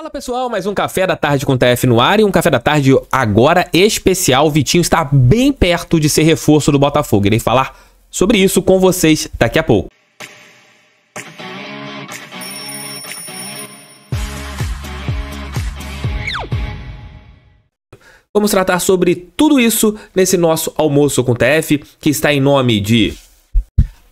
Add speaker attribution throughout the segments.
Speaker 1: Fala pessoal, mais um café da tarde com TF no ar e um café da tarde agora especial. O Vitinho está bem perto de ser reforço do Botafogo. Irei falar sobre isso com vocês daqui a pouco. Vamos tratar sobre tudo isso nesse nosso almoço com TF, que está em nome de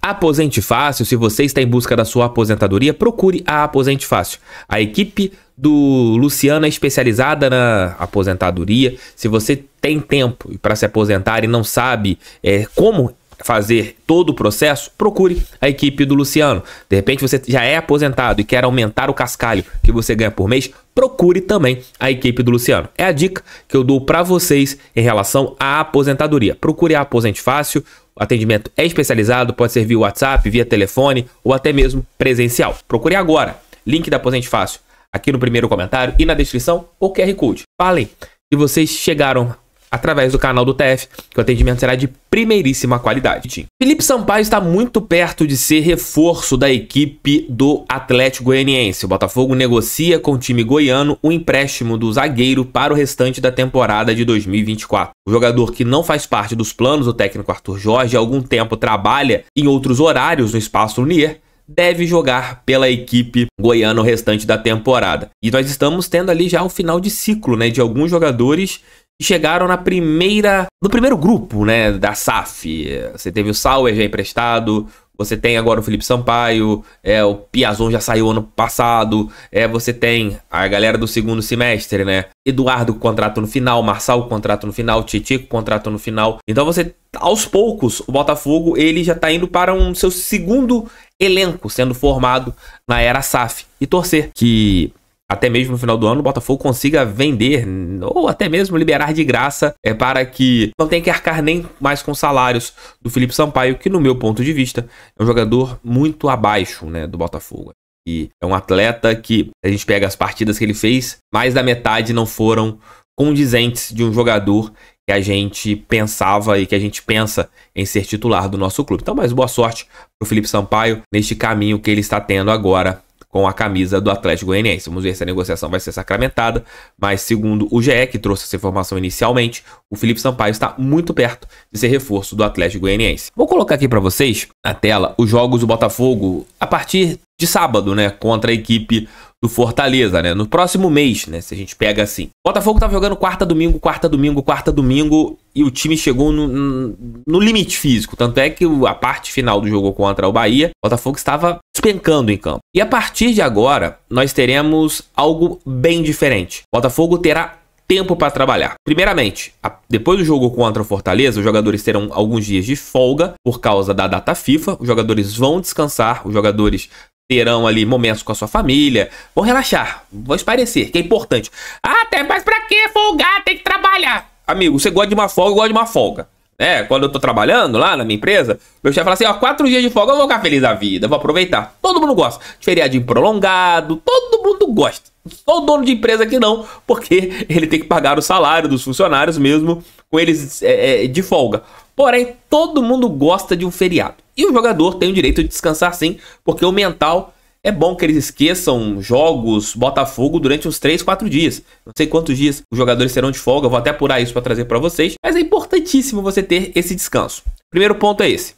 Speaker 1: Aposente Fácil. Se você está em busca da sua aposentadoria, procure a Aposente Fácil. A equipe do Luciano é especializada na aposentadoria. Se você tem tempo para se aposentar e não sabe é, como fazer todo o processo, procure a equipe do Luciano. De repente você já é aposentado e quer aumentar o cascalho que você ganha por mês, procure também a equipe do Luciano. É a dica que eu dou para vocês em relação à aposentadoria. Procure a Aposente Fácil, o atendimento é especializado, pode ser via WhatsApp, via telefone ou até mesmo presencial. Procure agora. Link da Aposente Fácil aqui no primeiro comentário e na descrição o QR Code. Falem que vocês chegaram através do canal do TF, que o atendimento será de primeiríssima qualidade. Felipe Sampaio está muito perto de ser reforço da equipe do Atlético Goianiense. O Botafogo negocia com o time goiano o empréstimo do zagueiro para o restante da temporada de 2024. O jogador que não faz parte dos planos do técnico Arthur Jorge há algum tempo trabalha em outros horários no espaço Unier deve jogar pela equipe goiana o restante da temporada. E nós estamos tendo ali já o final de ciclo, né, de alguns jogadores que chegaram na primeira, no primeiro grupo, né, da SAF. Você teve o Sauer já emprestado, você tem agora o Felipe Sampaio, é, o Piazon já saiu ano passado, é, você tem a galera do segundo semestre, né? Eduardo com contrato no final, Marçal com contrato no final, Titico com contrato no final. Então você, aos poucos, o Botafogo ele já tá indo para um seu segundo elenco sendo formado na era SAF. E torcer que até mesmo no final do ano, o Botafogo consiga vender ou até mesmo liberar de graça é, para que não tenha que arcar nem mais com salários do Felipe Sampaio, que no meu ponto de vista é um jogador muito abaixo né, do Botafogo. E é um atleta que a gente pega as partidas que ele fez, mais da metade não foram condizentes de um jogador que a gente pensava e que a gente pensa em ser titular do nosso clube. Então, mais boa sorte para o Felipe Sampaio neste caminho que ele está tendo agora com a camisa do Atlético Goianiense. Vamos ver se a negociação vai ser sacramentada, mas segundo o GE, que trouxe essa informação inicialmente, o Felipe Sampaio está muito perto de ser reforço do Atlético Goianiense. Vou colocar aqui para vocês, na tela, os jogos do Botafogo a partir de sábado, né? Contra a equipe do Fortaleza, né? No próximo mês, né? Se a gente pega assim. O Botafogo tava tá jogando quarta, domingo, quarta, domingo, quarta, domingo e o time chegou no, no limite físico. Tanto é que a parte final do jogo contra o Bahia, o Botafogo estava despencando em campo. E a partir de agora, nós teremos algo bem diferente. O Botafogo terá tempo para trabalhar. Primeiramente, depois do jogo contra o Fortaleza, os jogadores terão alguns dias de folga por causa da data FIFA. Os jogadores vão descansar, os jogadores terão ali momentos com a sua família. Vão relaxar, vão esparecer, que é importante. até mais pra que folgar? Tem que trabalhar. Amigo, você gosta de uma folga, eu gosto de uma folga. É, quando eu tô trabalhando lá na minha empresa, meu chefe fala assim, ó, quatro dias de folga, eu vou ficar feliz da vida, vou aproveitar. Todo mundo gosta. De feriadinho prolongado, todo mundo gosta. Só o dono de empresa que não, porque ele tem que pagar o salário dos funcionários mesmo com eles é, é de folga. Porém, todo mundo gosta de um feriado. E o jogador tem o direito de descansar sim, porque o mental é bom que eles esqueçam jogos, Botafogo durante uns 3, 4 dias. Não sei quantos dias os jogadores serão de folga, vou até apurar isso para trazer para vocês, mas é importantíssimo você ter esse descanso. Primeiro ponto é esse.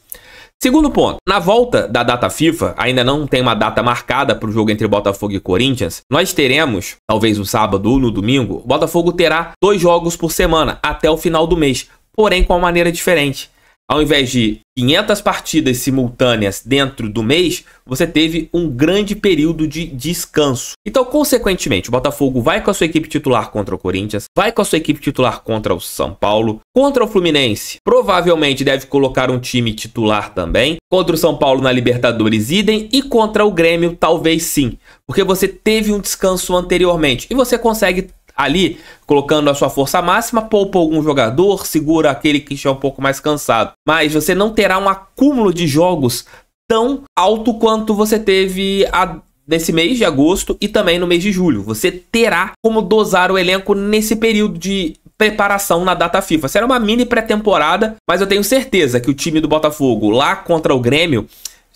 Speaker 1: Segundo ponto, na volta da data FIFA, ainda não tem uma data marcada para o jogo entre Botafogo e Corinthians, nós teremos, talvez no sábado ou no domingo, o Botafogo terá dois jogos por semana até o final do mês, porém com uma maneira diferente ao invés de 500 partidas simultâneas dentro do mês, você teve um grande período de descanso. Então, consequentemente, o Botafogo vai com a sua equipe titular contra o Corinthians, vai com a sua equipe titular contra o São Paulo, contra o Fluminense. Provavelmente deve colocar um time titular também. Contra o São Paulo na Libertadores, idem. E contra o Grêmio, talvez sim. Porque você teve um descanso anteriormente e você consegue ali colocando a sua força máxima, poupa algum jogador, segura aquele que está um pouco mais cansado. Mas você não terá um acúmulo de jogos tão alto quanto você teve a nesse mês de agosto e também no mês de julho. Você terá como dosar o elenco nesse período de preparação na data FIFA. Será uma mini pré-temporada, mas eu tenho certeza que o time do Botafogo lá contra o Grêmio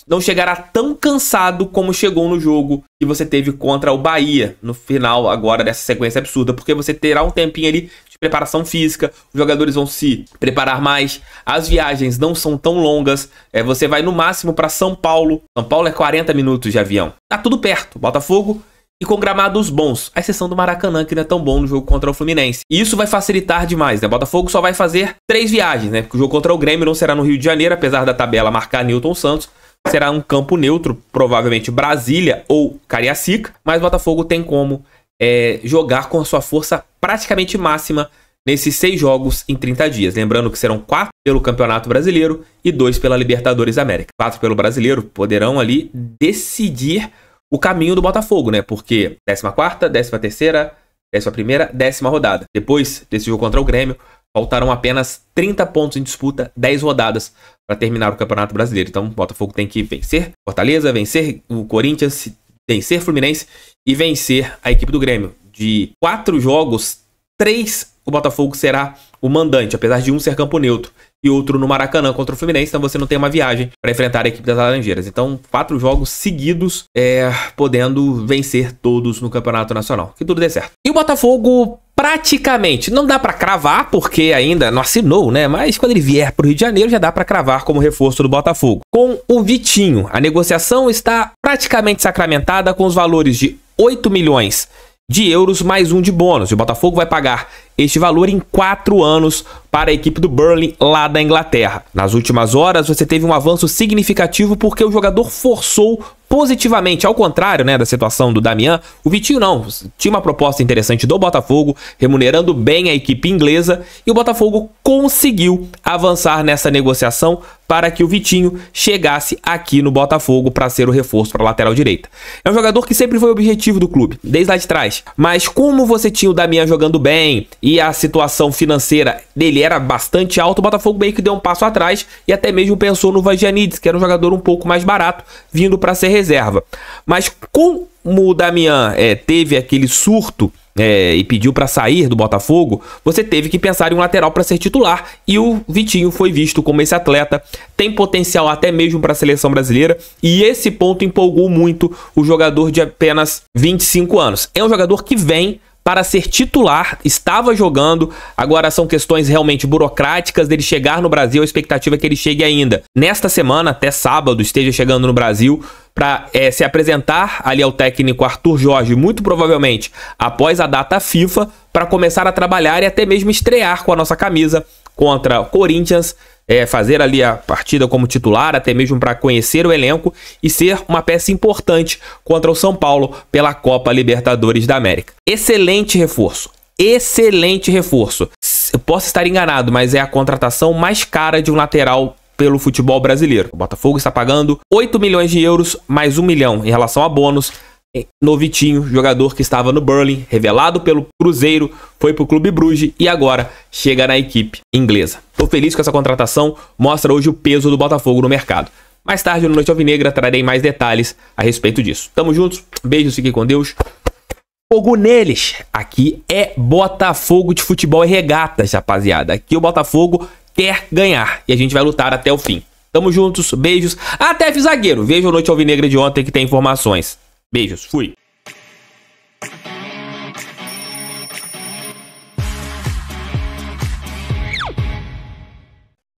Speaker 1: não chegará tão cansado como chegou no jogo que você teve contra o Bahia no final agora dessa sequência absurda, porque você terá um tempinho ali de preparação física, os jogadores vão se preparar mais, as viagens não são tão longas, é, você vai no máximo para São Paulo, São Paulo é 40 minutos de avião, tá tudo perto, Botafogo e com gramados bons, à exceção do Maracanã, que não é tão bom no jogo contra o Fluminense. E isso vai facilitar demais, né? Botafogo só vai fazer três viagens, né? Porque o jogo contra o Grêmio não será no Rio de Janeiro, apesar da tabela marcar Newton Santos, será um campo neutro, provavelmente Brasília ou Cariacica, mas Botafogo tem como é, jogar com a sua força praticamente máxima nesses seis jogos em 30 dias. Lembrando que serão quatro pelo Campeonato Brasileiro e dois pela Libertadores América. Quatro pelo Brasileiro poderão ali decidir o caminho do Botafogo, né? Porque 14 quarta, 13 terceira, 11 primeira, décima rodada. Depois desse jogo contra o Grêmio, Faltaram apenas 30 pontos em disputa, 10 rodadas para terminar o Campeonato Brasileiro. Então, o Botafogo tem que vencer Fortaleza, vencer o Corinthians, vencer Fluminense e vencer a equipe do Grêmio. De quatro jogos, três o Botafogo será o mandante, apesar de um ser campo neutro e outro no Maracanã contra o Fluminense, então você não tem uma viagem para enfrentar a equipe das Laranjeiras. Então, quatro jogos seguidos, é, podendo vencer todos no Campeonato Nacional. Que tudo dê certo. E o Botafogo praticamente, não dá para cravar porque ainda não assinou, né? Mas quando ele vier para o Rio de Janeiro já dá para cravar como reforço do Botafogo. Com o Vitinho, a negociação está praticamente sacramentada com os valores de 8 milhões de euros mais um de bônus. E o Botafogo vai pagar este valor em quatro anos para a equipe do Burnley lá da Inglaterra. Nas últimas horas, você teve um avanço significativo porque o jogador forçou positivamente, ao contrário né, da situação do Damian, o Vitinho não. Tinha uma proposta interessante do Botafogo, remunerando bem a equipe inglesa, e o Botafogo conseguiu avançar nessa negociação para que o Vitinho chegasse aqui no Botafogo para ser o reforço para a lateral direita. É um jogador que sempre foi o objetivo do clube, desde lá de trás. Mas como você tinha o Damian jogando bem e a situação financeira dele era bastante alta, o Botafogo meio que deu um passo atrás e até mesmo pensou no Vangianides, que era um jogador um pouco mais barato, vindo para ser reserva. Mas como o Damian é, teve aquele surto é, e pediu para sair do Botafogo, você teve que pensar em um lateral para ser titular e o Vitinho foi visto como esse atleta tem potencial até mesmo para a seleção brasileira e esse ponto empolgou muito o jogador de apenas 25 anos. É um jogador que vem para ser titular, estava jogando, agora são questões realmente burocráticas dele chegar no Brasil, a expectativa é que ele chegue ainda. Nesta semana, até sábado, esteja chegando no Brasil para é, se apresentar ali ao técnico Arthur Jorge, muito provavelmente após a data FIFA, para começar a trabalhar e até mesmo estrear com a nossa camisa contra o Corinthians, é, fazer ali a partida como titular, até mesmo para conhecer o elenco e ser uma peça importante contra o São Paulo pela Copa Libertadores da América. Excelente reforço, excelente reforço. Eu posso estar enganado, mas é a contratação mais cara de um lateral pelo futebol brasileiro. O Botafogo está pagando 8 milhões de euros mais 1 milhão em relação a bônus é, Novitinho, jogador que estava no Berlin, revelado pelo Cruzeiro, foi para o Clube Bruges e agora chega na equipe inglesa. Estou feliz com essa contratação, mostra hoje o peso do Botafogo no mercado. Mais tarde no Noite Alvinegra trarei mais detalhes a respeito disso. Tamo juntos, beijos, fiquem com Deus. Fogo neles! Aqui é Botafogo de futebol e regatas, rapaziada. Aqui o Botafogo quer ganhar e a gente vai lutar até o fim. Tamo juntos, beijos. Até zagueiro. Veja o Noite Alvinegra de ontem que tem informações. Beijos, fui!